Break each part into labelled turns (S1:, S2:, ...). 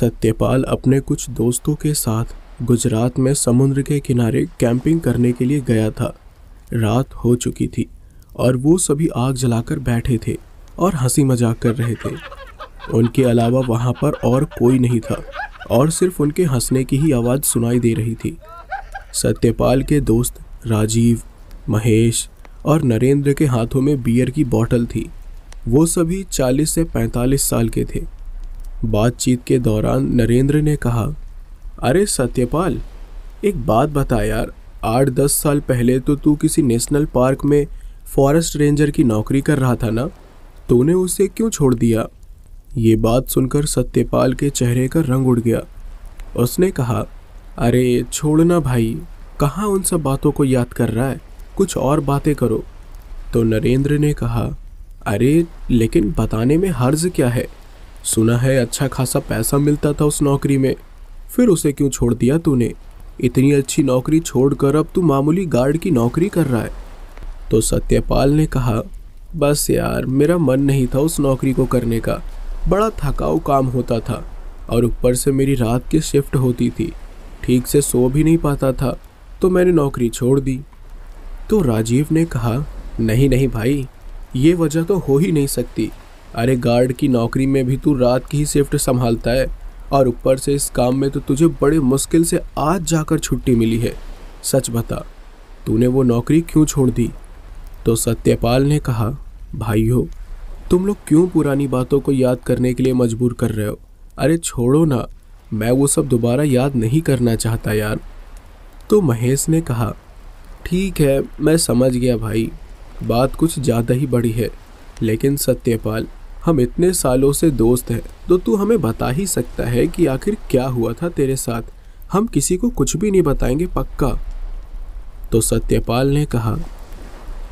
S1: सत्यपाल अपने कुछ दोस्तों के साथ गुजरात में समुद्र के किनारे कैंपिंग करने के लिए गया था रात हो चुकी थी और वो सभी आग जलाकर बैठे थे और हंसी मजाक कर रहे थे उनके अलावा वहाँ पर और कोई नहीं था और सिर्फ उनके हंसने की ही आवाज़ सुनाई दे रही थी सत्यपाल के दोस्त राजीव महेश और नरेंद्र के हाथों में बियर की बोतल थी वो सभी 40 से 45 साल के थे बातचीत के दौरान नरेंद्र ने कहा अरे सत्यपाल एक बात बता यार आठ दस साल पहले तो तू किसी नेशनल पार्क में फॉरेस्ट रेंजर की नौकरी कर रहा था ना तूने उसे क्यों छोड़ दिया ये बात सुनकर सत्यपाल के चेहरे का रंग उड़ गया उसने कहा अरे छोड़ना भाई कहाँ उन सब बातों को याद कर रहा है कुछ और बातें करो तो नरेंद्र ने कहा अरे लेकिन बताने में हर्ज क्या है सुना है अच्छा खासा पैसा मिलता था उस नौकरी में फिर उसे क्यों छोड़ दिया तूने इतनी अच्छी नौकरी छोड़कर अब तू मामूली गार्ड की नौकरी कर रहा है तो सत्यपाल ने कहा बस यार मेरा मन नहीं था उस नौकरी को करने का बड़ा थकाऊ काम होता था और ऊपर से मेरी रात की शिफ्ट होती थी ठीक से सो भी नहीं पाता था तो मैंने नौकरी छोड़ दी तो राजीव ने कहा नहीं नहीं भाई ये वजह तो हो ही नहीं सकती अरे गार्ड की नौकरी में भी तू रात की ही शिफ्ट संभालता है और ऊपर से इस काम में तो तुझे बड़े मुश्किल से आज जाकर छुट्टी मिली है सच बता तूने वो नौकरी क्यों छोड़ दी तो सत्यपाल ने कहा भाई हो तुम लोग क्यों पुरानी बातों को याद करने के लिए मजबूर कर रहे हो अरे छोड़ो ना मैं वो सब दोबारा याद नहीं करना चाहता यार तो महेश ने कहा ठीक है मैं समझ गया भाई बात कुछ ज़्यादा ही बड़ी है लेकिन सत्यपाल हम इतने सालों से दोस्त हैं तो तू हमें बता ही सकता है कि आखिर क्या हुआ था तेरे साथ हम किसी को कुछ भी नहीं बताएंगे पक्का तो सत्यपाल ने कहा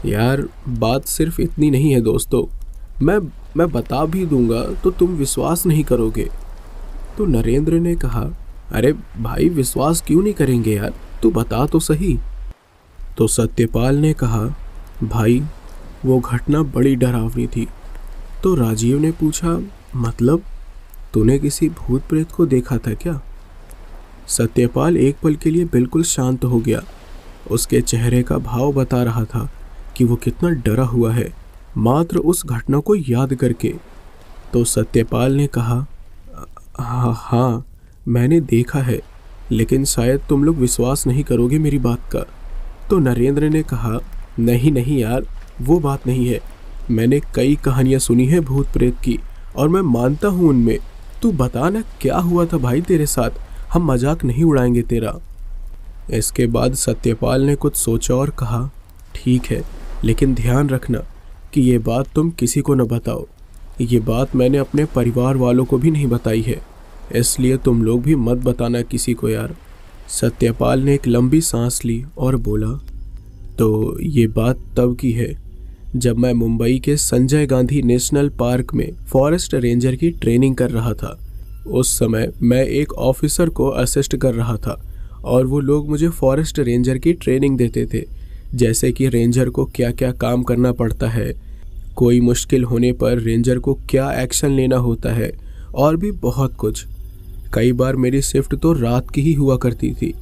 S1: यार बात सिर्फ इतनी नहीं है दोस्तों मैं मैं बता भी दूंगा तो तुम विश्वास नहीं करोगे तो नरेंद्र ने कहा अरे भाई विश्वास क्यों नहीं करेंगे यार तू बता तो सही तो सत्यपाल ने कहा भाई वो घटना बड़ी डरावनी थी तो राजीव ने पूछा मतलब तूने किसी भूत प्रेत को देखा था क्या सत्यपाल एक पल के लिए बिल्कुल शांत हो गया उसके चेहरे का भाव बता रहा था कि वो कितना डरा हुआ है मात्र उस घटना को याद करके तो सत्यपाल ने कहा हाँ हाँ मैंने देखा है लेकिन शायद तुम लोग विश्वास नहीं करोगे मेरी बात का तो नरेंद्र ने कहा नहीं नहीं यार वो बात नहीं है मैंने कई कहानियाँ सुनी हैं भूत प्रेत की और मैं मानता हूँ उनमें तू बता ना क्या हुआ था भाई तेरे साथ हम मजाक नहीं उड़ाएंगे तेरा इसके बाद सत्यपाल ने कुछ सोचा और कहा ठीक है लेकिन ध्यान रखना कि ये बात तुम किसी को न बताओ ये बात मैंने अपने परिवार वालों को भी नहीं बताई है इसलिए तुम लोग भी मत बताना किसी को यार सत्यपाल ने एक लंबी सांस ली और बोला तो ये बात तब की है जब मैं मुंबई के संजय गांधी नेशनल पार्क में फॉरेस्ट रेंजर की ट्रेनिंग कर रहा था उस समय मैं एक ऑफिसर को असिस्ट कर रहा था और वो लोग मुझे फॉरेस्ट रेंजर की ट्रेनिंग देते थे जैसे कि रेंजर को क्या क्या काम करना पड़ता है कोई मुश्किल होने पर रेंजर को क्या एक्शन लेना होता है और भी बहुत कुछ कई बार मेरी शिफ्ट तो रात की ही हुआ करती थी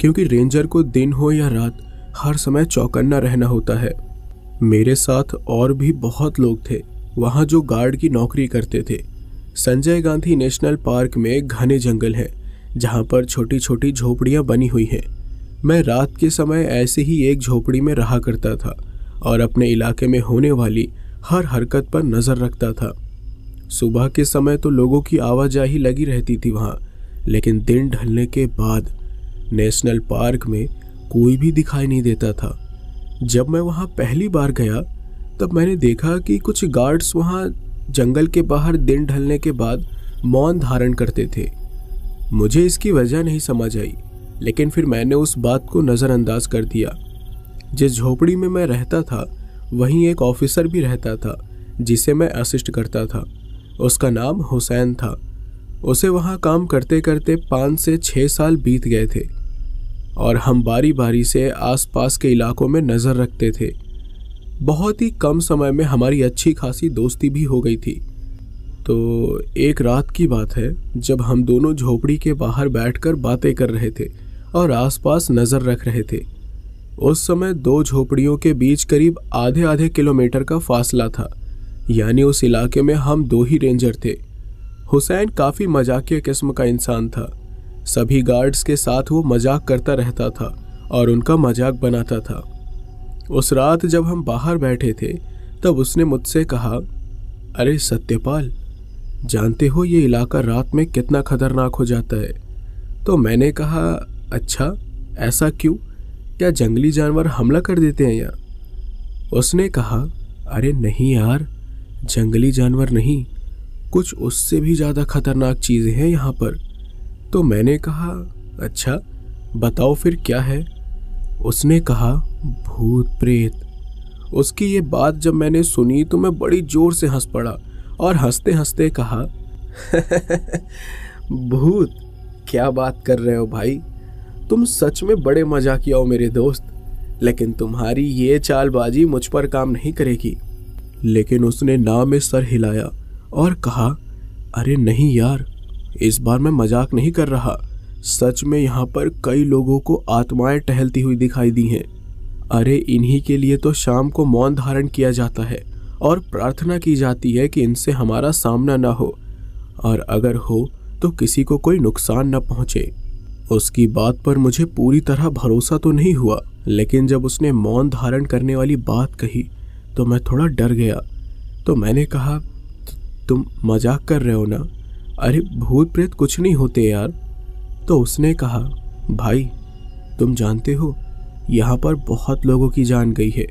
S1: क्योंकि रेंजर को दिन हो या रात हर समय चौकन्ना रहना होता है मेरे साथ और भी बहुत लोग थे वहाँ जो गार्ड की नौकरी करते थे संजय गांधी नेशनल पार्क में घने जंगल हैं जहाँ पर छोटी छोटी झोपड़ियाँ बनी हुई हैं मैं रात के समय ऐसे ही एक झोपड़ी में रहा करता था और अपने इलाके में होने वाली हर हरकत पर नज़र रखता था सुबह के समय तो लोगों की आवाजाही लगी रहती थी वहाँ लेकिन दिन ढलने के बाद नेशनल पार्क में कोई भी दिखाई नहीं देता था जब मैं वहाँ पहली बार गया तब मैंने देखा कि कुछ गार्ड्स वहाँ जंगल के बाहर दिन ढलने के बाद मौन धारण करते थे मुझे इसकी वजह नहीं समझ आई लेकिन फिर मैंने उस बात को नज़रअंदाज कर दिया जिस झोपड़ी में मैं रहता था वहीं एक ऑफिसर भी रहता था जिसे मैं असिस्ट करता था उसका नाम हुसैन था उसे वहाँ काम करते करते पाँच से छः साल बीत गए थे और हम बारी बारी से आसपास के इलाकों में नज़र रखते थे बहुत ही कम समय में हमारी अच्छी खासी दोस्ती भी हो गई थी तो एक रात की बात है जब हम दोनों झोपड़ी के बाहर बैठकर बातें कर रहे थे और आसपास नज़र रख रहे थे उस समय दो झोपड़ियों के बीच करीब आधे आधे किलोमीटर का फासला था यानी उस इलाके में हम दो ही रेंजर थे हुसैन काफ़ी मजाकिया किस्म का इंसान था सभी गार्ड्स के साथ वो मजाक करता रहता था और उनका मजाक बनाता था उस रात जब हम बाहर बैठे थे तब उसने मुझसे कहा अरे सत्यपाल जानते हो ये इलाका रात में कितना खतरनाक हो जाता है तो मैंने कहा अच्छा ऐसा क्यों क्या जंगली जानवर हमला कर देते हैं यहाँ उसने कहा अरे नहीं यार जंगली जानवर नहीं कुछ उससे भी ज़्यादा खतरनाक चीज़ें हैं यहाँ पर तो मैंने कहा अच्छा बताओ फिर क्या है उसने कहा भूत प्रेत उसकी ये बात जब मैंने सुनी तो मैं बड़ी जोर से हंस पड़ा और हंसते हंसते कहा भूत क्या बात कर रहे हो भाई तुम सच में बड़े मजा किया हो मेरे दोस्त लेकिन तुम्हारी ये चालबाजी मुझ पर काम नहीं करेगी लेकिन उसने ना में सर हिलाया और कहा अरे नहीं यार इस बार मैं मजाक नहीं कर रहा सच में यहाँ पर कई लोगों को आत्माएं टहलती हुई दिखाई दी हैं अरे इन्हीं के लिए तो शाम को मौन धारण किया जाता है और प्रार्थना की जाती है कि इनसे हमारा सामना ना हो और अगर हो तो किसी को कोई नुकसान न पहुंचे उसकी बात पर मुझे पूरी तरह भरोसा तो नहीं हुआ लेकिन जब उसने मौन धारण करने वाली बात कही तो मैं थोड़ा डर गया तो मैंने कहा तुम मजाक कर रहे हो ना अरे भूत प्रेत कुछ नहीं होते यार तो उसने कहा भाई तुम जानते हो यहाँ पर बहुत लोगों की जान गई है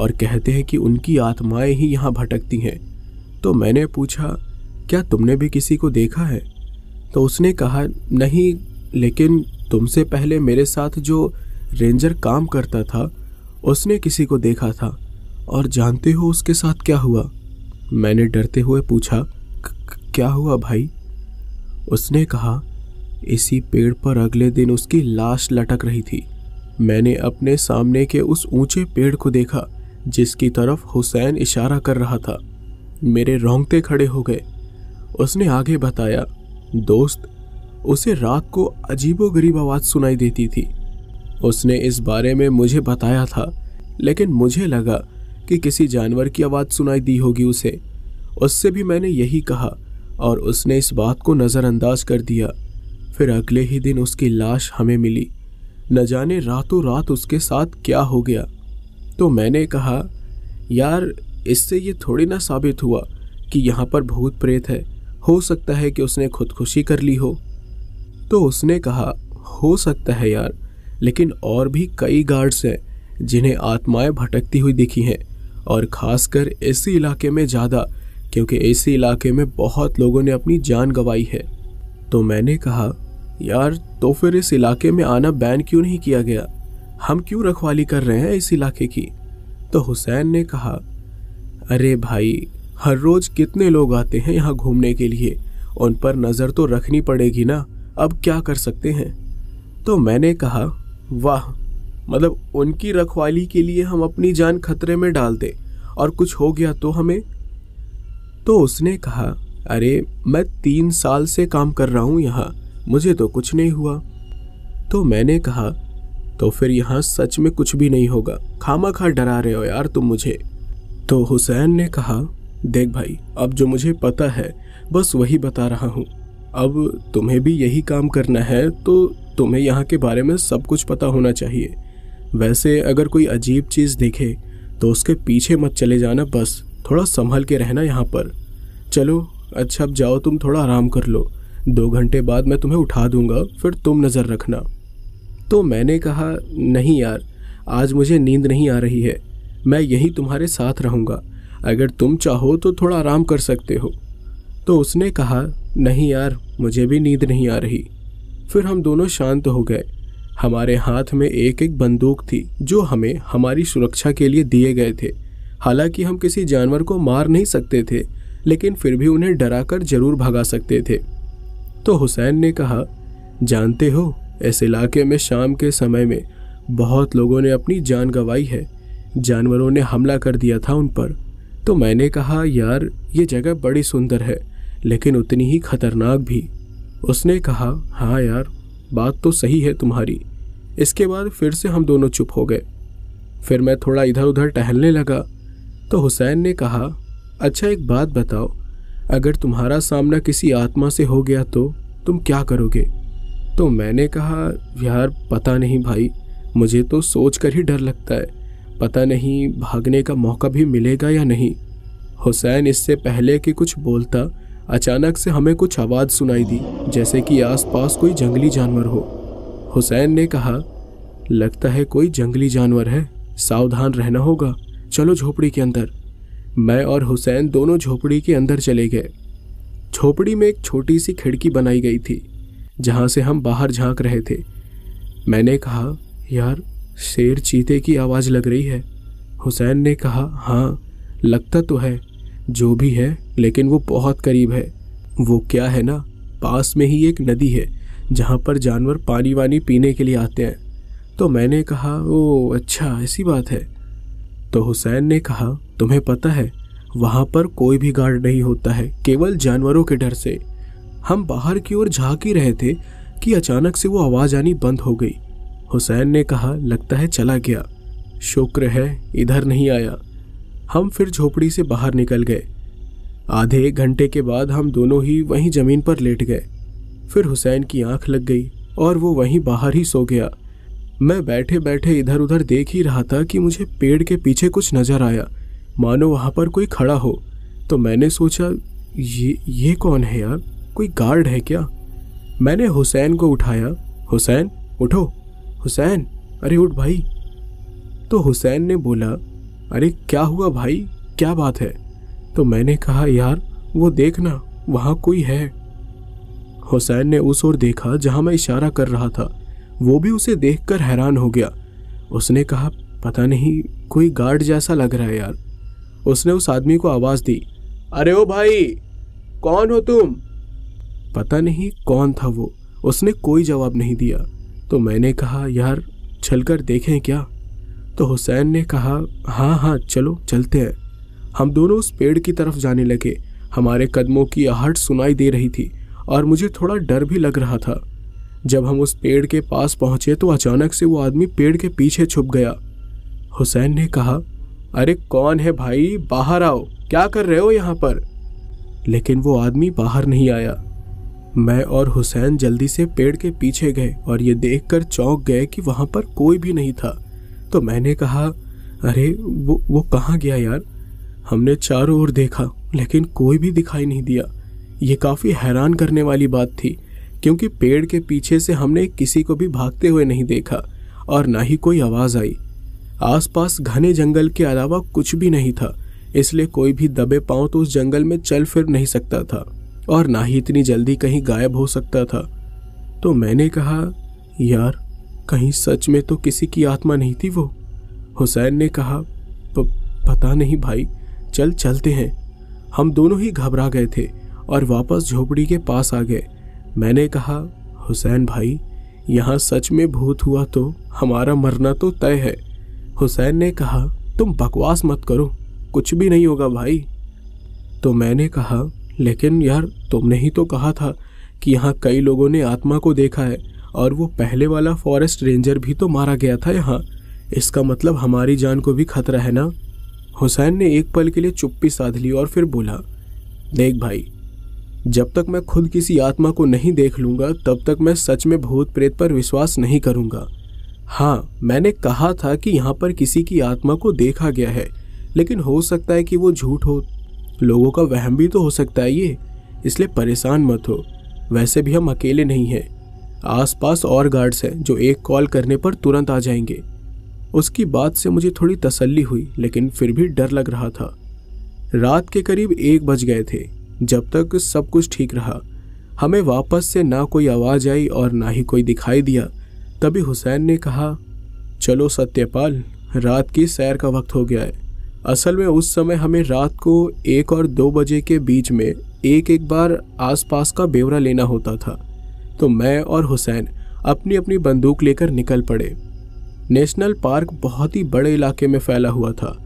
S1: और कहते हैं कि उनकी आत्माएं ही यहाँ भटकती हैं तो मैंने पूछा क्या तुमने भी किसी को देखा है तो उसने कहा नहीं लेकिन तुमसे पहले मेरे साथ जो रेंजर काम करता था उसने किसी को देखा था और जानते हो उसके साथ क्या हुआ मैंने डरते हुए पूछा क्या हुआ भाई उसने कहा इसी पेड़ पर अगले दिन उसकी लाश लटक रही थी मैंने अपने सामने के उस ऊंचे पेड़ को देखा जिसकी तरफ हुसैन इशारा कर रहा था मेरे रोंगटे खड़े हो गए उसने आगे बताया दोस्त उसे रात को अजीबो गरीब आवाज़ सुनाई देती थी उसने इस बारे में मुझे बताया था लेकिन मुझे लगा कि किसी जानवर की आवाज़ सुनाई दी होगी उसे उससे भी मैंने यही कहा और उसने इस बात को नज़रअंदाज कर दिया फिर अगले ही दिन उसकी लाश हमें मिली न जाने रातों रात उसके साथ क्या हो गया तो मैंने कहा यार इससे ये थोड़ी ना साबित हुआ कि यहाँ पर भूत प्रेत है हो सकता है कि उसने खुदकुशी कर ली हो तो उसने कहा हो सकता है यार लेकिन और भी कई गार्ड्स हैं जिन्हें आत्माएं भटकती हुई दिखी हैं और खासकर इसी इलाके में ज़्यादा क्योंकि ऐसे इलाके में बहुत लोगों ने अपनी जान गंवाई है तो मैंने कहा यार तो फिर इस इलाके में आना बैन क्यों नहीं किया गया हम क्यों रखवाली कर रहे हैं इस इलाके की तो हुसैन ने कहा अरे भाई हर रोज कितने लोग आते हैं यहाँ घूमने के लिए उन पर नज़र तो रखनी पड़ेगी ना अब क्या कर सकते हैं तो मैंने कहा वाह मतलब उनकी रखवाली के लिए हम अपनी जान खतरे में डाल दें और कुछ हो गया तो हमें तो उसने कहा अरे मैं तीन साल से काम कर रहा हूँ यहाँ मुझे तो कुछ नहीं हुआ तो मैंने कहा तो फिर यहाँ सच में कुछ भी नहीं होगा खामा खा डरा रहे हो यार तुम मुझे तो हुसैन ने कहा देख भाई अब जो मुझे पता है बस वही बता रहा हूँ अब तुम्हें भी यही काम करना है तो तुम्हें यहाँ के बारे में सब कुछ पता होना चाहिए वैसे अगर कोई अजीब चीज़ देखे तो उसके पीछे मत चले जाना बस थोड़ा संभल के रहना यहाँ पर चलो अच्छा अब जाओ तुम थोड़ा आराम कर लो दो घंटे बाद मैं तुम्हें उठा दूंगा फिर तुम नज़र रखना तो मैंने कहा नहीं यार आज मुझे नींद नहीं आ रही है मैं यहीं तुम्हारे साथ रहूँगा अगर तुम चाहो तो थोड़ा आराम कर सकते हो तो उसने कहा नहीं यार मुझे भी नींद नहीं आ रही फिर हम दोनों शांत हो गए हमारे हाथ में एक एक बंदूक थी जो हमें हमारी सुरक्षा के लिए दिए गए थे हालांकि हम किसी जानवर को मार नहीं सकते थे लेकिन फिर भी उन्हें डराकर जरूर भगा सकते थे तो हुसैन ने कहा जानते हो इस इलाके में शाम के समय में बहुत लोगों ने अपनी जान गंवाई है जानवरों ने हमला कर दिया था उन पर तो मैंने कहा यार ये जगह बड़ी सुंदर है लेकिन उतनी ही खतरनाक भी उसने कहा हाँ यार बात तो सही है तुम्हारी इसके बाद फिर से हम दोनों चुप हो गए फिर मैं थोड़ा इधर उधर टहलने लगा तो हुसैन ने कहा अच्छा एक बात बताओ अगर तुम्हारा सामना किसी आत्मा से हो गया तो तुम क्या करोगे तो मैंने कहा यार पता नहीं भाई मुझे तो सोच कर ही डर लगता है पता नहीं भागने का मौका भी मिलेगा या नहीं हुसैन इससे पहले कि कुछ बोलता अचानक से हमें कुछ आवाज़ सुनाई दी जैसे कि आसपास कोई जंगली जानवर हो हुसैन ने कहा लगता है कोई जंगली जानवर है सावधान रहना होगा चलो झोपड़ी के अंदर मैं और हुसैन दोनों झोपड़ी के अंदर चले गए झोपड़ी में एक छोटी सी खिड़की बनाई गई थी जहाँ से हम बाहर झांक रहे थे मैंने कहा यार शेर चीते की आवाज़ लग रही है हुसैन ने कहा हाँ लगता तो है जो भी है लेकिन वो बहुत करीब है वो क्या है ना पास में ही एक नदी है जहाँ पर जानवर पानी वानी पीने के लिए आते हैं तो मैंने कहा ओ अच्छा ऐसी बात है तो हुसैन ने कहा तुम्हें पता है वहाँ पर कोई भी गार्ड नहीं होता है केवल जानवरों के डर से हम बाहर की ओर झाँक ही रहे थे कि अचानक से वो आवाज़ आनी बंद हो गई हुसैन ने कहा लगता है चला गया शुक्र है इधर नहीं आया हम फिर झोपड़ी से बाहर निकल गए आधे एक घंटे के बाद हम दोनों ही वहीं ज़मीन पर लेट गए फिर हुसैन की आंख लग गई और वो वहीं बाहर ही सो गया मैं बैठे बैठे इधर उधर देख ही रहा था कि मुझे पेड़ के पीछे कुछ नज़र आया मानो वहाँ पर कोई खड़ा हो तो मैंने सोचा ये ये कौन है यार कोई गार्ड है क्या मैंने हुसैन को उठाया हुसैन उठो हुसैन अरे उठ भाई तो हुसैन ने बोला अरे क्या हुआ भाई क्या बात है तो मैंने कहा यार वो देखना वहाँ कोई है हुसैन ने उस ओर देखा जहाँ मैं इशारा कर रहा था वो भी उसे देखकर हैरान हो गया उसने कहा पता नहीं कोई गार्ड जैसा लग रहा है यार उसने उस आदमी को आवाज़ दी अरे ओ भाई कौन हो तुम पता नहीं कौन था वो उसने कोई जवाब नहीं दिया तो मैंने कहा यार चलकर देखें क्या तो हुसैन ने कहा हाँ हाँ चलो चलते हैं हम दोनों उस पेड़ की तरफ जाने लगे हमारे कदमों की आहट सुनाई दे रही थी और मुझे थोड़ा डर भी लग रहा था जब हम उस पेड़ के पास पहुंचे तो अचानक से वो आदमी पेड़ के पीछे छुप गया हुसैन ने कहा अरे कौन है भाई बाहर आओ क्या कर रहे हो यहाँ पर लेकिन वो आदमी बाहर नहीं आया मैं और हुसैन जल्दी से पेड़ के पीछे गए और ये देखकर चौंक गए कि वहाँ पर कोई भी नहीं था तो मैंने कहा अरे वो वो कहाँ गया यार हमने चारों ओर देखा लेकिन कोई भी दिखाई नहीं दिया ये काफ़ी हैरान करने वाली बात थी क्योंकि पेड़ के पीछे से हमने किसी को भी भागते हुए नहीं देखा और ना ही कोई आवाज़ आई आसपास घने जंगल के अलावा कुछ भी नहीं था इसलिए कोई भी दबे पांव तो उस जंगल में चल फिर नहीं सकता था और ना ही इतनी जल्दी कहीं गायब हो सकता था तो मैंने कहा यार कहीं सच में तो किसी की आत्मा नहीं थी वो हुसैन ने कहा पता नहीं भाई चल चलते हैं हम दोनों ही घबरा गए थे और वापस झोपड़ी के पास आ गए मैंने कहा हुसैन भाई यहाँ सच में भूत हुआ तो हमारा मरना तो तय है हुसैन ने कहा तुम बकवास मत करो कुछ भी नहीं होगा भाई तो मैंने कहा लेकिन यार तुमने ही तो कहा था कि यहाँ कई लोगों ने आत्मा को देखा है और वो पहले वाला फॉरेस्ट रेंजर भी तो मारा गया था यहाँ इसका मतलब हमारी जान को भी खतरा है ना हुसैन ने एक पल के लिए चुप्पी साध ली और फिर बोला देख भाई जब तक मैं खुद किसी आत्मा को नहीं देख लूँगा तब तक मैं सच में भूत प्रेत पर विश्वास नहीं करूँगा हाँ मैंने कहा था कि यहाँ पर किसी की आत्मा को देखा गया है लेकिन हो सकता है कि वो झूठ हो लोगों का वहम भी तो हो सकता है ये इसलिए परेशान मत हो वैसे भी हम अकेले नहीं हैं आसपास और गार्ड्स हैं जो एक कॉल करने पर तुरंत आ जाएंगे उसकी बात से मुझे थोड़ी तसल्ली हुई लेकिन फिर भी डर लग रहा था रात के करीब एक बज गए थे जब तक सब कुछ ठीक रहा हमें वापस से ना कोई आवाज़ आई और ना ही कोई दिखाई दिया तभी हुसैन ने कहा चलो सत्यपाल रात की सैर का वक्त हो गया है असल में उस समय हमें रात को एक और दो बजे के बीच में एक एक बार आसपास का बेवरा लेना होता था तो मैं और हुसैन अपनी अपनी बंदूक लेकर निकल पड़े नेशनल पार्क बहुत ही बड़े इलाके में फैला हुआ था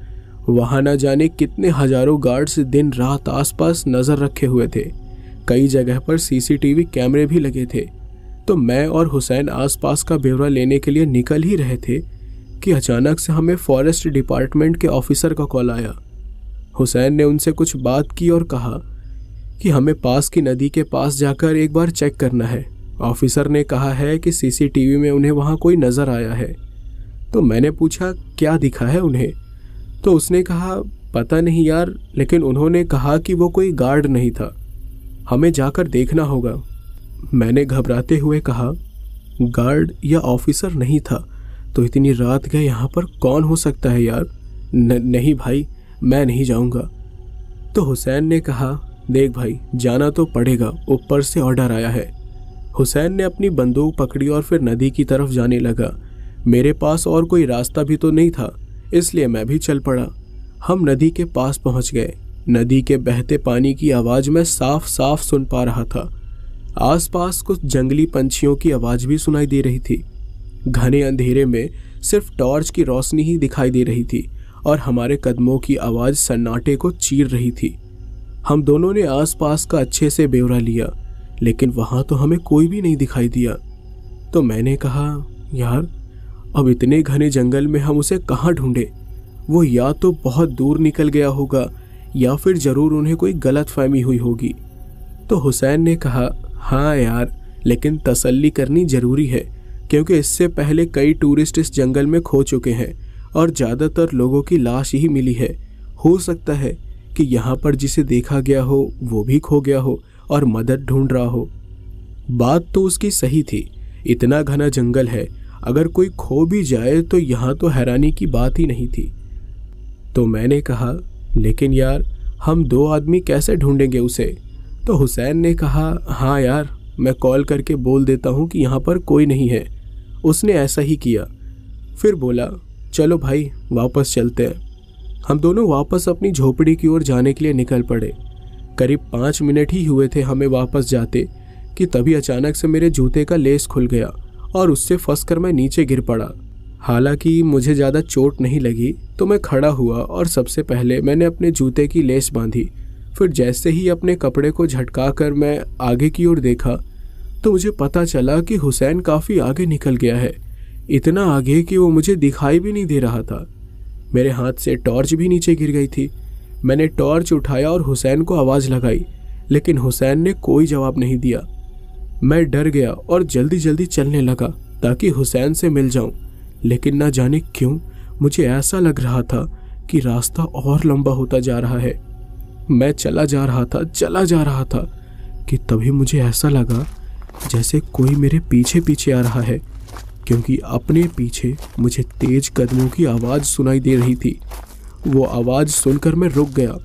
S1: वहां न जाने कितने हजारों गार्ड्स दिन रात आसपास नजर रखे हुए थे कई जगह पर सीसीटीवी कैमरे भी लगे थे तो मैं और हुसैन आसपास का ब्यौरा लेने के लिए निकल ही रहे थे कि अचानक से हमें फॉरेस्ट डिपार्टमेंट के ऑफिसर का कॉल आया हुसैन ने उनसे कुछ बात की और कहा कि हमें पास की नदी के पास जाकर एक बार चेक करना है ऑफिसर ने कहा है कि सीसीटीवी में उन्हें वहाँ कोई नज़र आया है तो मैंने पूछा क्या दिखा है उन्हें तो उसने कहा पता नहीं यार लेकिन उन्होंने कहा कि वो कोई गार्ड नहीं था हमें जाकर देखना होगा मैंने घबराते हुए कहा गार्ड या ऑफिसर नहीं था तो इतनी रात गए यहाँ पर कौन हो सकता है यार न, नहीं भाई मैं नहीं जाऊँगा तो हुसैन ने कहा देख भाई जाना तो पड़ेगा ऊपर से ऑर्डर आया है हुसैन ने अपनी बंदूक पकड़ी और फिर नदी की तरफ जाने लगा मेरे पास और कोई रास्ता भी तो नहीं था इसलिए मैं भी चल पड़ा हम नदी के पास पहुंच गए नदी के बहते पानी की आवाज मैं साफ साफ सुन पा रहा था आसपास कुछ जंगली पंछियों की आवाज भी सुनाई दे रही थी घने अंधेरे में सिर्फ टॉर्च की रोशनी ही दिखाई दे रही थी और हमारे कदमों की आवाज सन्नाटे को चीर रही थी हम दोनों ने आसपास का अच्छे से ब्यौरा लिया लेकिन वहां तो हमें कोई भी नहीं दिखाई दिया तो मैंने कहा यार अब इतने घने जंगल में हम उसे कहाँ ढूंढे वो या तो बहुत दूर निकल गया होगा या फिर ज़रूर उन्हें कोई गलत फहमी हुई होगी तो हुसैन ने कहा हाँ यार लेकिन तसल्ली करनी ज़रूरी है क्योंकि इससे पहले कई टूरिस्ट इस जंगल में खो चुके हैं और ज़्यादातर लोगों की लाश ही मिली है हो सकता है कि यहाँ पर जिसे देखा गया हो वो भी खो गया हो और मदद ढूंढ रहा हो बात तो उसकी सही थी इतना घना जंगल है अगर कोई खो भी जाए तो यहाँ तो हैरानी की बात ही नहीं थी तो मैंने कहा लेकिन यार हम दो आदमी कैसे ढूंढेंगे उसे तो हुसैन ने कहा हाँ यार मैं कॉल करके बोल देता हूँ कि यहाँ पर कोई नहीं है उसने ऐसा ही किया फिर बोला चलो भाई वापस चलते हैं हम दोनों वापस अपनी झोपड़ी की ओर जाने के लिए निकल पड़े करीब पाँच मिनट ही हुए थे हमें वापस जाते कि तभी अचानक से मेरे जूते का लेस खुल गया और उससे फंस मैं नीचे गिर पड़ा हालांकि मुझे ज़्यादा चोट नहीं लगी तो मैं खड़ा हुआ और सबसे पहले मैंने अपने जूते की लेस बांधी फिर जैसे ही अपने कपड़े को झटका कर मैं आगे की ओर देखा तो मुझे पता चला कि हुसैन काफ़ी आगे निकल गया है इतना आगे कि वो मुझे दिखाई भी नहीं दे रहा था मेरे हाथ से टॉर्च भी नीचे गिर गई थी मैंने टॉर्च उठाया और हुसैन को आवाज़ लगाई लेकिन हुसैन ने कोई जवाब नहीं दिया मैं डर गया और जल्दी जल्दी चलने लगा ताकि हुसैन से मिल जाऊं लेकिन ना जाने क्यों मुझे ऐसा लग रहा था कि रास्ता और लंबा होता जा रहा है मैं चला जा रहा था चला जा रहा था कि तभी मुझे ऐसा लगा जैसे कोई मेरे पीछे पीछे आ रहा है क्योंकि अपने पीछे मुझे तेज कदमों की आवाज़ सुनाई दे रही थी वो आवाज़ सुनकर मैं रुक गया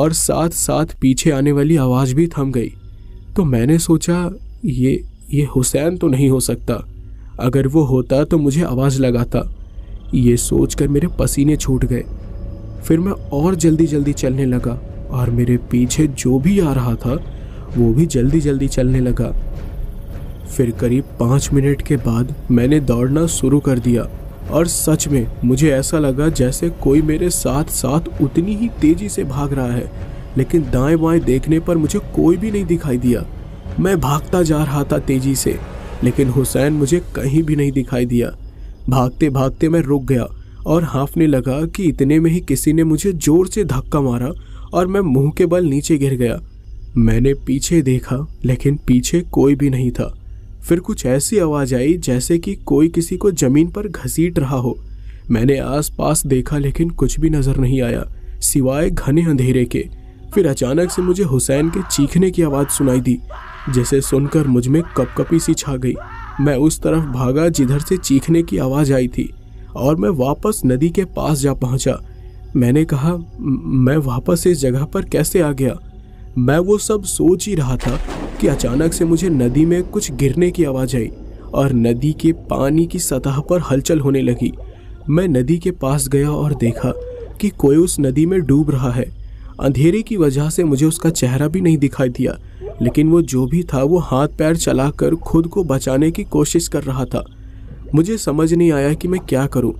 S1: और साथ साथ पीछे आने वाली आवाज़ भी थम गई तो मैंने सोचा ये ये हुसैन तो नहीं हो सकता अगर वो होता तो मुझे आवाज़ लगाता ये सोचकर मेरे पसीने छूट गए फिर मैं और जल्दी जल्दी चलने लगा और मेरे पीछे जो भी आ रहा था वो भी जल्दी जल्दी चलने लगा फिर करीब पाँच मिनट के बाद मैंने दौड़ना शुरू कर दिया और सच में मुझे ऐसा लगा जैसे कोई मेरे साथ साथ उतनी ही तेजी से भाग रहा है लेकिन दाएं बाएं देखने पर मुझे कोई भी नहीं दिखाई दिया मैं भागता जा रहा था तेजी से लेकिन हुसैन मुझे कहीं भी नहीं दिखाई दिया भागते भागते मैं रुक गया और हाँफने लगा कि इतने में ही किसी ने मुझे जोर से धक्का मारा और मैं मुंह के बल नीचे गिर गया मैंने पीछे देखा लेकिन पीछे कोई भी नहीं था फिर कुछ ऐसी आवाज़ आई जैसे कि कोई किसी को ज़मीन पर घसीट रहा हो मैंने आसपास देखा लेकिन कुछ भी नज़र नहीं आया सिवाय घने अंधेरे के फिर अचानक से मुझे हुसैन के चीखने की आवाज़ सुनाई दी जिसे सुनकर मुझ में कपकपी सी छा गई मैं उस तरफ भागा जिधर से चीखने की आवाज़ आई थी और मैं वापस नदी के पास जा पहुंचा। मैंने कहा मैं वापस इस जगह पर कैसे आ गया मैं वो सब सोच ही रहा था कि अचानक से मुझे नदी में कुछ गिरने की आवाज़ आई और नदी के पानी की सतह पर हलचल होने लगी मैं नदी के पास गया और देखा कि कोई उस नदी में डूब रहा है अंधेरे की वजह से मुझे उसका चेहरा भी नहीं दिखाई दिया लेकिन वो जो भी था वो हाथ पैर चलाकर खुद को बचाने की कोशिश कर रहा था मुझे समझ नहीं आया कि मैं क्या करूं।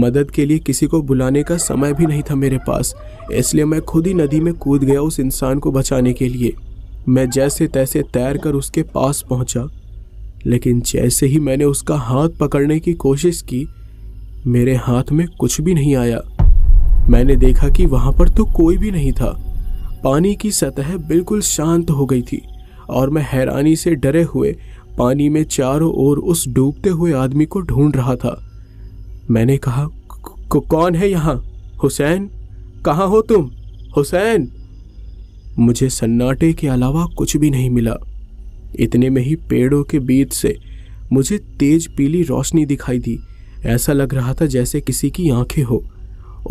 S1: मदद के लिए किसी को बुलाने का समय भी नहीं था मेरे पास इसलिए मैं खुद ही नदी में कूद गया उस इंसान को बचाने के लिए मैं जैसे तैसे तैर कर उसके पास पहुंचा लेकिन जैसे ही मैंने उसका हाथ पकड़ने की कोशिश की मेरे हाथ में कुछ भी नहीं आया मैंने देखा कि वहाँ पर तो कोई भी नहीं था पानी की सतह बिल्कुल शांत हो गई थी और मैं हैरानी से डरे हुए पानी में चारों ओर उस डूबते हुए आदमी को ढूंढ रहा था मैंने कहा कौन है यहाँ हुसैन कहाँ हो तुम हुसैन मुझे सन्नाटे के अलावा कुछ भी नहीं मिला इतने में ही पेड़ों के बीच से मुझे तेज पीली रोशनी दिखाई दी ऐसा लग रहा था जैसे किसी की आंखें हो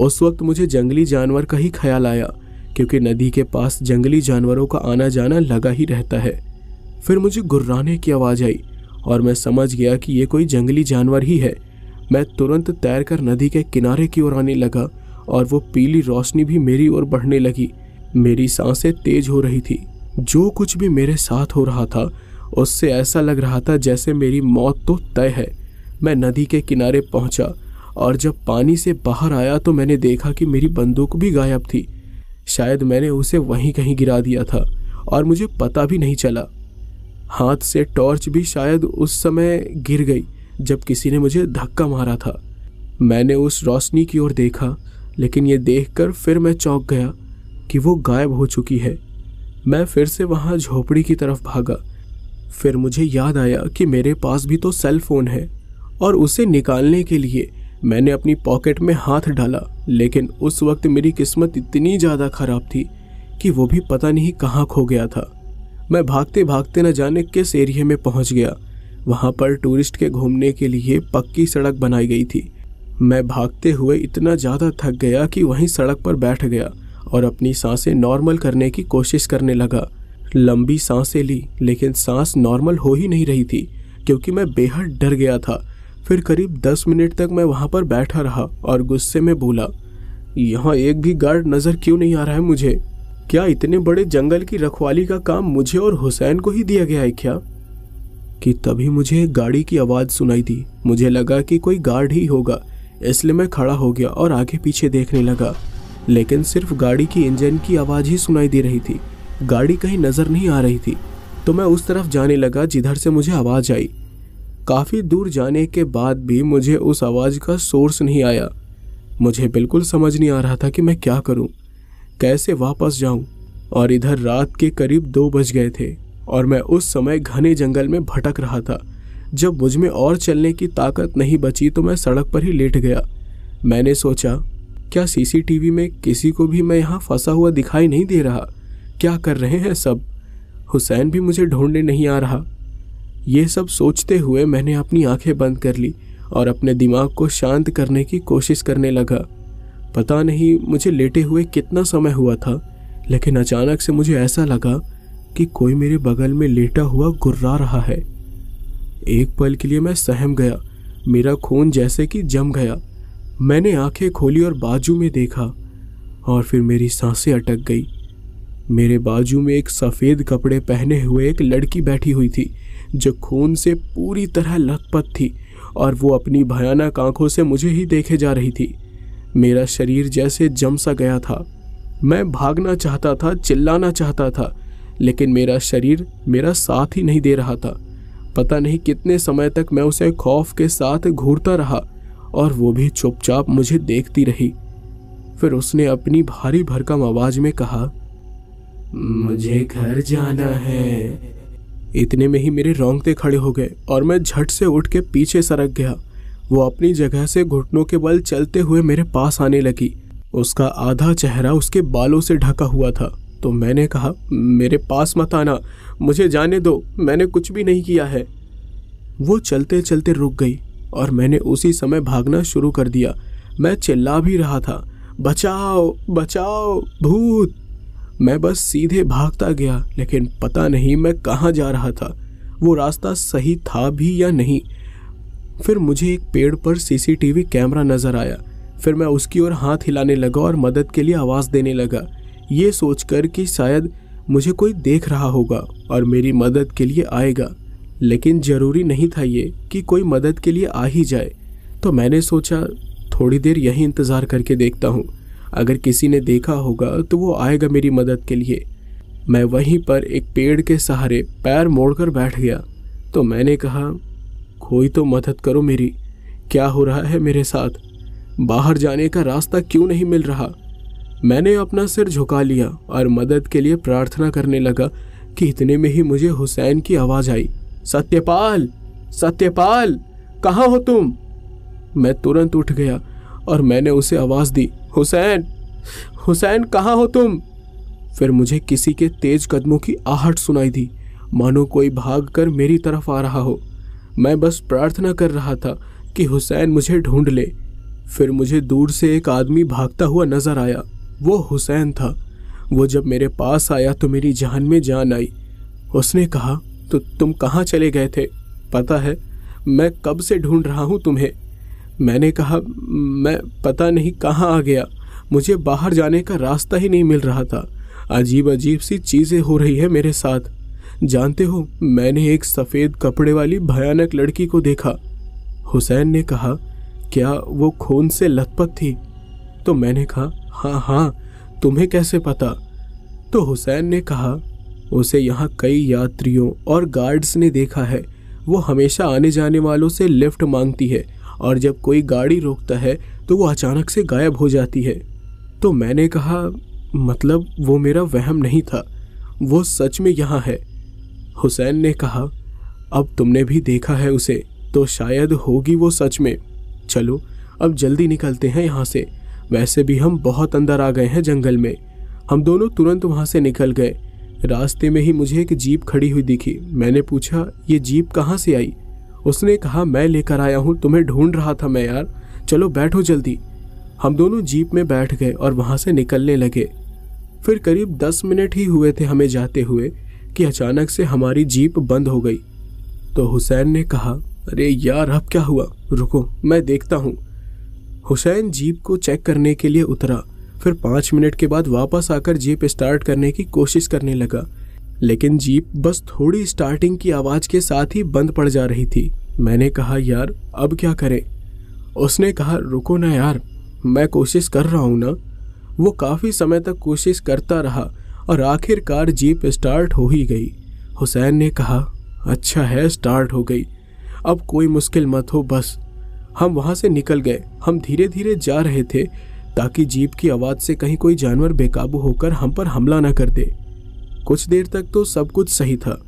S1: उस वक्त मुझे जंगली जानवर का ही ख्याल आया क्योंकि नदी के पास जंगली जानवरों का आना जाना लगा ही रहता है फिर मुझे गुर्राने की आवाज़ आई और मैं समझ गया कि ये कोई जंगली जानवर ही है मैं तुरंत तैरकर नदी के किनारे की ओर आने लगा और वो पीली रोशनी भी मेरी ओर बढ़ने लगी मेरी सांसें तेज हो रही थी जो कुछ भी मेरे साथ हो रहा था उससे ऐसा लग रहा था जैसे मेरी मौत तो तय है मैं नदी के किनारे पहुंचा और जब पानी से बाहर आया तो मैंने देखा कि मेरी बंदूक भी गायब थी शायद मैंने उसे वहीं कहीं गिरा दिया था और मुझे पता भी नहीं चला हाथ से टॉर्च भी शायद उस समय गिर गई जब किसी ने मुझे धक्का मारा था मैंने उस रोशनी की ओर देखा लेकिन ये देखकर फिर मैं चौंक गया कि वो गायब हो चुकी है मैं फिर से वहाँ झोपड़ी की तरफ भागा फिर मुझे याद आया कि मेरे पास भी तो सेल फोन है और उसे निकालने के लिए मैंने अपनी पॉकेट में हाथ डाला लेकिन उस वक्त मेरी किस्मत इतनी ज़्यादा खराब थी कि वो भी पता नहीं कहाँ खो गया था मैं भागते भागते न जाने किस एरिए में पहुँच गया वहाँ पर टूरिस्ट के घूमने के लिए पक्की सड़क बनाई गई थी मैं भागते हुए इतना ज़्यादा थक गया कि वहीं सड़क पर बैठ गया और अपनी सांसें नॉर्मल करने की कोशिश करने लगा लंबी सांसें ली लेकिन सांस नॉर्मल हो ही नहीं रही थी क्योंकि मैं बेहद डर गया था फिर करीब दस मिनट तक मैं वहां पर बैठा रहा और गुस्से में बोला यहाँ एक भी गार्ड नज़र क्यों नहीं आ रहा है मुझे क्या इतने बड़े जंगल की रखवाली का काम मुझे और हुसैन को ही दिया गया है क्या कि तभी मुझे गाड़ी की आवाज़ सुनाई दी मुझे लगा कि कोई गार्ड ही होगा इसलिए मैं खड़ा हो गया और आगे पीछे देखने लगा लेकिन सिर्फ गाड़ी की इंजन की आवाज़ ही सुनाई दे रही थी गाड़ी कहीं नज़र नहीं आ रही थी तो मैं उस तरफ जाने लगा जिधर से मुझे आवाज़ आई काफ़ी दूर जाने के बाद भी मुझे उस आवाज़ का सोर्स नहीं आया मुझे बिल्कुल समझ नहीं आ रहा था कि मैं क्या करूं, कैसे वापस जाऊं और इधर रात के करीब दो बज गए थे और मैं उस समय घने जंगल में भटक रहा था जब मुझ में और चलने की ताकत नहीं बची तो मैं सड़क पर ही लेट गया मैंने सोचा क्या सीसीटीवी में किसी को भी मैं यहाँ फंसा हुआ दिखाई नहीं दे रहा क्या कर रहे हैं सब हुसैन भी मुझे ढूंढने नहीं आ रहा ये सब सोचते हुए मैंने अपनी आंखें बंद कर ली और अपने दिमाग को शांत करने की कोशिश करने लगा पता नहीं मुझे लेटे हुए कितना समय हुआ था लेकिन अचानक से मुझे ऐसा लगा कि कोई मेरे बगल में लेटा हुआ गुर्रा रहा है एक पल के लिए मैं सहम गया मेरा खून जैसे कि जम गया मैंने आंखें खोली और बाजू में देखा और फिर मेरी सांसें अटक गई मेरे बाजू में एक सफ़ेद कपड़े पहने हुए एक लड़की बैठी हुई थी जो खून से पूरी तरह लखपत थी और वो अपनी भयानक आंखों से मुझे ही देखे जा रही थी मेरा शरीर जैसे जम सा गया था मैं भागना चाहता था चिल्लाना चाहता था लेकिन मेरा शरीर मेरा साथ ही नहीं दे रहा था पता नहीं कितने समय तक मैं उसे खौफ के साथ घूरता रहा और वो भी चुपचाप मुझे देखती रही फिर उसने अपनी भारी भरकम आवाज में कहा मुझे घर जाना है इतने में ही मेरे रोंगते खड़े हो गए और मैं झट से उठ के पीछे सरक गया वो अपनी जगह से घुटनों के बल चलते हुए मेरे पास आने लगी उसका आधा चेहरा उसके बालों से ढका हुआ था तो मैंने कहा मेरे पास मत आना मुझे जाने दो मैंने कुछ भी नहीं किया है वो चलते चलते रुक गई और मैंने उसी समय भागना शुरू कर दिया मैं चिल्ला भी रहा था बचाओ बचाओ भूत मैं बस सीधे भागता गया लेकिन पता नहीं मैं कहाँ जा रहा था वो रास्ता सही था भी या नहीं फिर मुझे एक पेड़ पर सीसीटीवी कैमरा नज़र आया फिर मैं उसकी ओर हाथ हिलाने लगा और मदद के लिए आवाज़ देने लगा ये सोचकर कि शायद मुझे कोई देख रहा होगा और मेरी मदद के लिए आएगा लेकिन ज़रूरी नहीं था ये कि कोई मदद के लिए आ ही जाए तो मैंने सोचा थोड़ी देर यही इंतज़ार करके देखता हूँ अगर किसी ने देखा होगा तो वो आएगा मेरी मदद के लिए मैं वहीं पर एक पेड़ के सहारे पैर मोड़कर बैठ गया तो मैंने कहा कोई तो मदद करो मेरी क्या हो रहा है मेरे साथ बाहर जाने का रास्ता क्यों नहीं मिल रहा मैंने अपना सिर झुका लिया और मदद के लिए प्रार्थना करने लगा कि इतने में ही मुझे हुसैन की आवाज़ आई सत्यपाल सत्यपाल कहाँ हो तुम मैं तुरंत उठ गया और मैंने उसे आवाज़ दी हुसैन हुसैन कहाँ हो तुम फिर मुझे किसी के तेज कदमों की आहट सुनाई दी मानो कोई भागकर मेरी तरफ आ रहा हो मैं बस प्रार्थना कर रहा था कि हुसैन मुझे ढूंढ ले फिर मुझे दूर से एक आदमी भागता हुआ नजर आया वो हुसैन था वो जब मेरे पास आया तो मेरी जान में जान आई उसने कहा तो तुम कहाँ चले गए थे पता है मैं कब से ढूंढ रहा हूँ तुम्हें मैंने कहा मैं पता नहीं कहाँ आ गया मुझे बाहर जाने का रास्ता ही नहीं मिल रहा था अजीब अजीब सी चीज़ें हो रही है मेरे साथ जानते हो मैंने एक सफ़ेद कपड़े वाली भयानक लड़की को देखा हुसैन ने कहा क्या वो खून से लथपथ थी तो मैंने कहा हाँ हाँ तुम्हें कैसे पता तो हुसैन ने कहा उसे यहाँ कई यात्रियों और गार्ड्स ने देखा है वो हमेशा आने जाने वालों से लिफ्ट मांगती है और जब कोई गाड़ी रोकता है तो वो अचानक से गायब हो जाती है तो मैंने कहा मतलब वो मेरा वहम नहीं था वो सच में यहाँ है हुसैन ने कहा अब तुमने भी देखा है उसे तो शायद होगी वो सच में चलो अब जल्दी निकलते हैं यहाँ से वैसे भी हम बहुत अंदर आ गए हैं जंगल में हम दोनों तुरंत वहाँ से निकल गए रास्ते में ही मुझे एक जीप खड़ी हुई दिखी मैंने पूछा ये जीप कहाँ से आई उसने कहा मैं लेकर आया हूँ तुम्हें ढूंढ रहा था मैं यार चलो बैठो जल्दी हम दोनों जीप में बैठ गए और वहाँ से निकलने लगे फिर करीब दस मिनट ही हुए थे हमें जाते हुए कि अचानक से हमारी जीप बंद हो गई तो हुसैन ने कहा अरे यार अब क्या हुआ रुको मैं देखता हूँ हुसैन जीप को चेक करने के लिए उतरा फिर पाँच मिनट के बाद वापस आकर जीप स्टार्ट करने की कोशिश करने लगा लेकिन जीप बस थोड़ी स्टार्टिंग की आवाज के साथ ही बंद पड़ जा रही थी मैंने कहा यार अब क्या करें उसने कहा रुको ना यार मैं कोशिश कर रहा हूँ ना वो काफ़ी समय तक कोशिश करता रहा और आखिरकार जीप स्टार्ट हो ही गई हुसैन ने कहा अच्छा है स्टार्ट हो गई अब कोई मुश्किल मत हो बस हम वहाँ से निकल गए हम धीरे धीरे जा रहे थे ताकि जीप की आवाज़ से कहीं कोई जानवर बेकाबू होकर हम पर हमला न कर दे कुछ देर तक तो सब कुछ सही था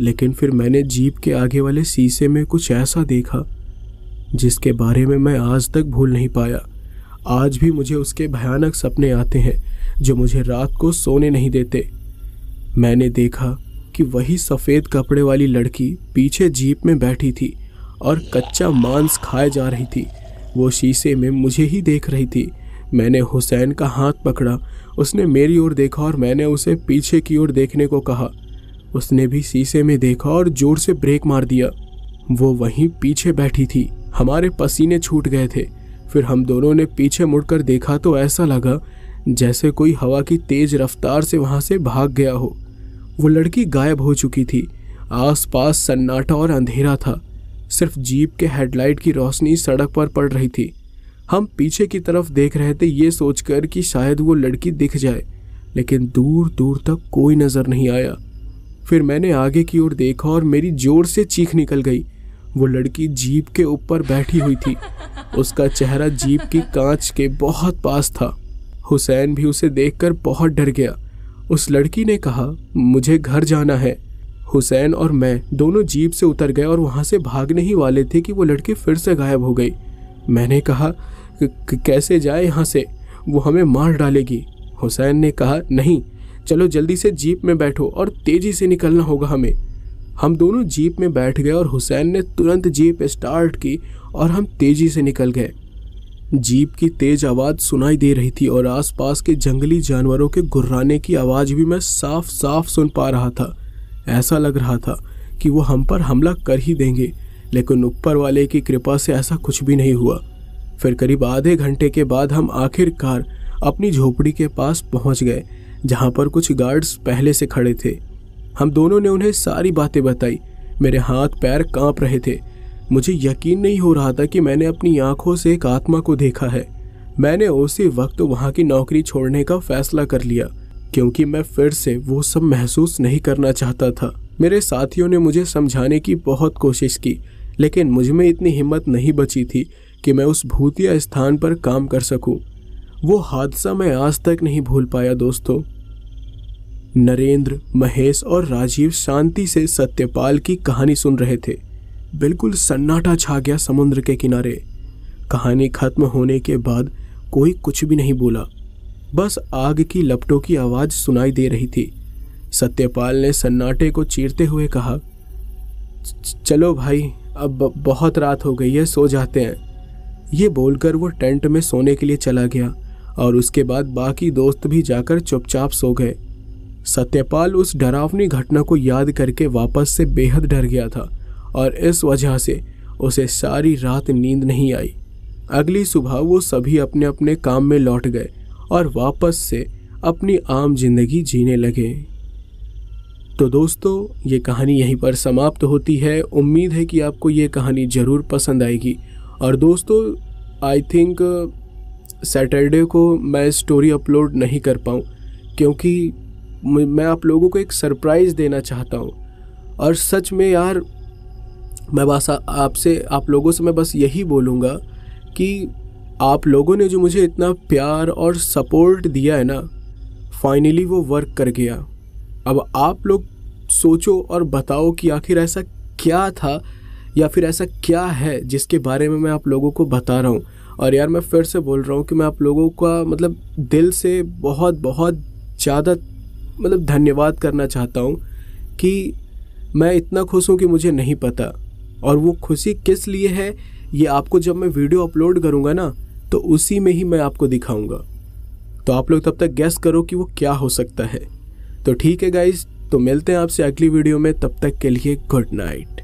S1: लेकिन फिर मैंने जीप के आगे वाले शीशे में कुछ ऐसा देखा जिसके बारे में मैं आज तक भूल नहीं पाया आज भी मुझे उसके भयानक सपने आते हैं जो मुझे रात को सोने नहीं देते मैंने देखा कि वही सफ़ेद कपड़े वाली लड़की पीछे जीप में बैठी थी और कच्चा मांस खाए जा रही थी वो शीशे में मुझे ही देख रही थी मैंने हुसैन का हाथ पकड़ा उसने मेरी ओर देखा और मैंने उसे पीछे की ओर देखने को कहा उसने भी शीशे में देखा और जोर से ब्रेक मार दिया वो वहीं पीछे बैठी थी हमारे पसीने छूट गए थे फिर हम दोनों ने पीछे मुड़कर देखा तो ऐसा लगा जैसे कोई हवा की तेज रफ्तार से वहां से भाग गया हो वो लड़की गायब हो चुकी थी आसपास सन्नाटा और अंधेरा था सिर्फ जीप के हेडलाइट की रोशनी सड़क पर पड़ रही थी हम पीछे की तरफ देख रहे थे ये सोचकर कि शायद वो लड़की दिख जाए लेकिन दूर दूर तक कोई नज़र नहीं आया फिर मैंने आगे की ओर देखा और मेरी जोर से चीख निकल गई वो लड़की जीप के ऊपर बैठी हुई थी उसका चेहरा जीप की कांच के बहुत पास था हुसैन भी उसे देखकर बहुत डर गया उस लड़की ने कहा मुझे घर जाना है हुसैन और मैं दोनों जीप से उतर गए और वहाँ से भागने ही वाले थे कि वो लड़की फिर से गायब हो गई मैंने कहा कैसे जाए यहाँ से वो हमें मार डालेगी हुसैन ने कहा नहीं चलो जल्दी से जीप में बैठो और तेजी से निकलना होगा हमें हम दोनों जीप में बैठ गए और हुसैन ने तुरंत जीप स्टार्ट की और हम तेजी से निकल गए जीप की तेज आवाज़ सुनाई दे रही थी और आसपास के जंगली जानवरों के गुर्राने की आवाज़ भी मैं साफ साफ सुन पा रहा था ऐसा लग रहा था कि वो हम पर हमला कर ही देंगे लेकिन ऊपर वाले की कृपा से ऐसा कुछ भी नहीं हुआ फिर करीब आधे घंटे के बाद हम आखिरकार अपनी झोपड़ी के पास पहुंच गए जहां पर कुछ गार्ड्स पहले से खड़े थे हम दोनों ने उन्हें सारी बातें बताई मेरे हाथ पैर कांप रहे थे मुझे यकीन नहीं हो रहा था कि मैंने अपनी आंखों से एक आत्मा को देखा है मैंने उसी वक्त वहाँ की नौकरी छोड़ने का फैसला कर लिया क्योंकि मैं फिर से वो सब महसूस नहीं करना चाहता था मेरे साथियों ने मुझे समझाने की बहुत कोशिश की लेकिन मुझ में इतनी हिम्मत नहीं बची थी कि मैं उस भूतिया स्थान पर काम कर सकूं। वो हादसा मैं आज तक नहीं भूल पाया दोस्तों नरेंद्र महेश और राजीव शांति से सत्यपाल की कहानी सुन रहे थे बिल्कुल सन्नाटा छा गया समुद्र के किनारे कहानी खत्म होने के बाद कोई कुछ भी नहीं बोला बस आग की लपटों की आवाज़ सुनाई दे रही थी सत्यपाल ने सन्नाटे को चीरते हुए कहा चलो भाई अब बहुत रात हो गई है सो जाते हैं ये बोलकर वो टेंट में सोने के लिए चला गया और उसके बाद बाकी दोस्त भी जाकर चुपचाप सो गए सत्यपाल उस डरावनी घटना को याद करके वापस से बेहद डर गया था और इस वजह से उसे सारी रात नींद नहीं आई अगली सुबह वो सभी अपने अपने काम में लौट गए और वापस से अपनी आम जिंदगी जीने लगे तो दोस्तों ये कहानी यहीं पर समाप्त होती है उम्मीद है कि आपको ये कहानी ज़रूर पसंद आएगी और दोस्तों आई थिंक सैटरडे को मैं स्टोरी अपलोड नहीं कर पाऊँ क्योंकि मैं आप लोगों को एक सरप्राइज़ देना चाहता हूँ और सच में यार मैं बस आपसे आप लोगों से मैं बस यही बोलूँगा कि आप लोगों ने जो मुझे इतना प्यार और सपोर्ट दिया है ना फाइनली वो वर्क कर गया अब आप लोग सोचो और बताओ कि आखिर ऐसा क्या था या फिर ऐसा क्या है जिसके बारे में मैं आप लोगों को बता रहा हूँ और यार मैं फिर से बोल रहा हूँ कि मैं आप लोगों का मतलब दिल से बहुत बहुत ज़्यादा मतलब धन्यवाद करना चाहता हूँ कि मैं इतना खुश हूँ कि मुझे नहीं पता और वो खुशी किस लिए है ये आपको जब मैं वीडियो अपलोड करूँगा ना तो उसी में ही मैं आपको दिखाऊँगा तो आप लोग तब तक गैस करो कि वो क्या हो सकता है तो ठीक है गाइज तो मिलते हैं आपसे अगली वीडियो में तब तक के लिए गुड नाइट